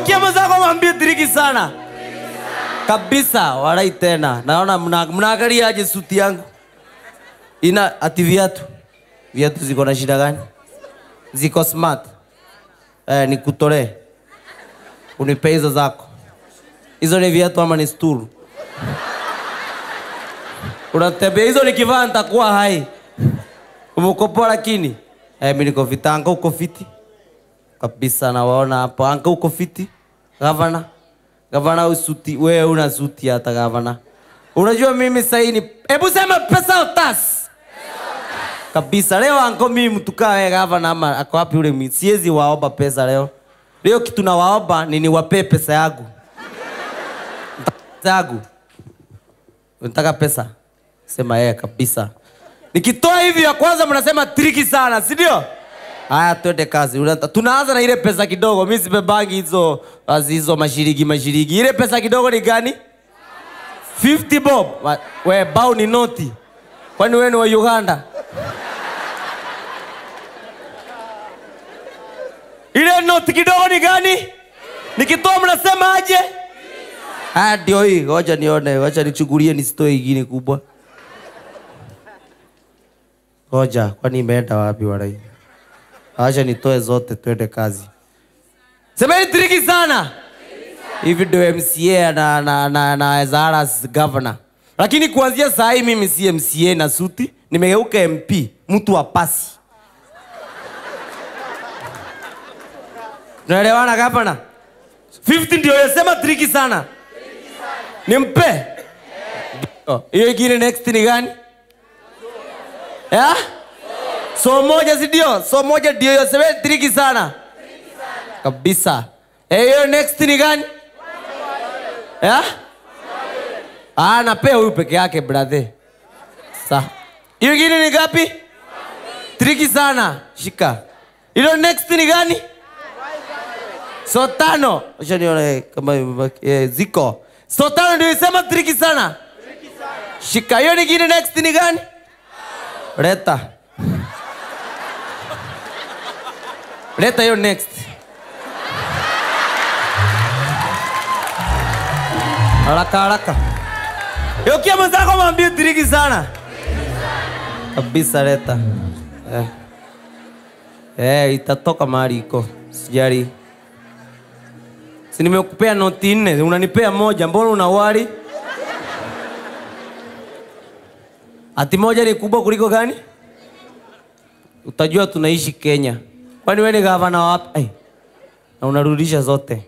Mgeukie mwenzako mwambie diriki sana kabisa, walai tena. Naona mnaangalia aje suti yangu ina ati viatu viatu ziko na shida gani? Ziko smart eh, kutole unipe hizo zako. Hizo ni viatu ama ni sturu? Unatembea hizo ni kivaa, nitakuwa hai. Umekopora lakini eh, mimi niko fiti, anga uko fiti kabisa, nawaona hapa. Anka uko fiti gavana? Gavana usuti, wewe una suti hata gavana. Unajua mimi sahii ni hebu sema pesa utas kabisa. Leo anko mimi mtukaa wewe gavana ama ako wapi ule, siwezi waomba pesa leo. Leo kitu nawaomba ni niwapee pesa yangu yangu. Unataka pesa? Sema yeye kabisa. Nikitoa hivi ya kwanza mnasema triki sana, si ndio? Haya, twende kazi. Tunaanza na ile pesa kidogo. Mimi sibebangi hizo hizo mashirigi mashirigi. Ile pesa kidogo ni gani? 50 bob. We bao ni noti. Kwani wewe ni wa Uganda? Ile noti kidogo ni gani? Nikitoa mnasema aje? Haya, ndio hii. Ngoja nione, wacha nichukulie nisitoe ingine kubwa. Ngoja, kwani imeenda wapi walai? Acha nitoe zote twende kazi. Semeni triki sana hivi ndio MCA na, na, na, na Zara's governor, lakini kuanzia saa hii mimi si MCA na suti, nimegeuka MP, mtu wa pasi. Tunaelewana gavana? 50 ndio yasema triki sana, nimpe oh, hiyo. Yeah. Oh, Ingine next ni gani? Yeah? so moja sidio so moja ndio yosewe triki sana kabisa eh, hiyo next ni gani yeah? ah, napea huyu peke yake brathe sa hiyo ingine ni ngapi triki sana shika ilo next ni gani so tano shaniona kama eh, ziko so tano ndio isema triki sana shika hiyo ningine next ni gani reta Leta hiyo next. Haraka haraka. kia mwenzako mwambie diriki sana. Kabisa leta. Eh. Eh, itatoka mahali iko. Sijali. Si nimekupea noti nne, unanipea moja, mbona unawali? Ati moja ni kubwa kuliko gani? Utajua tunaishi Kenya. Kwani wewe ni gavana wapi? Hey. Na unarudisha zote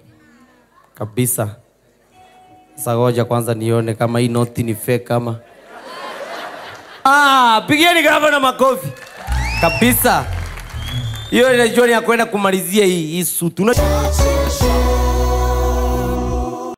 kabisa. Sasa ngoja kwanza nione kama hii noti ni fake kama. Ah, pigieni gavana makofi kabisa. Hiyo inajua ni ya kwenda kumalizia hii hii sutu.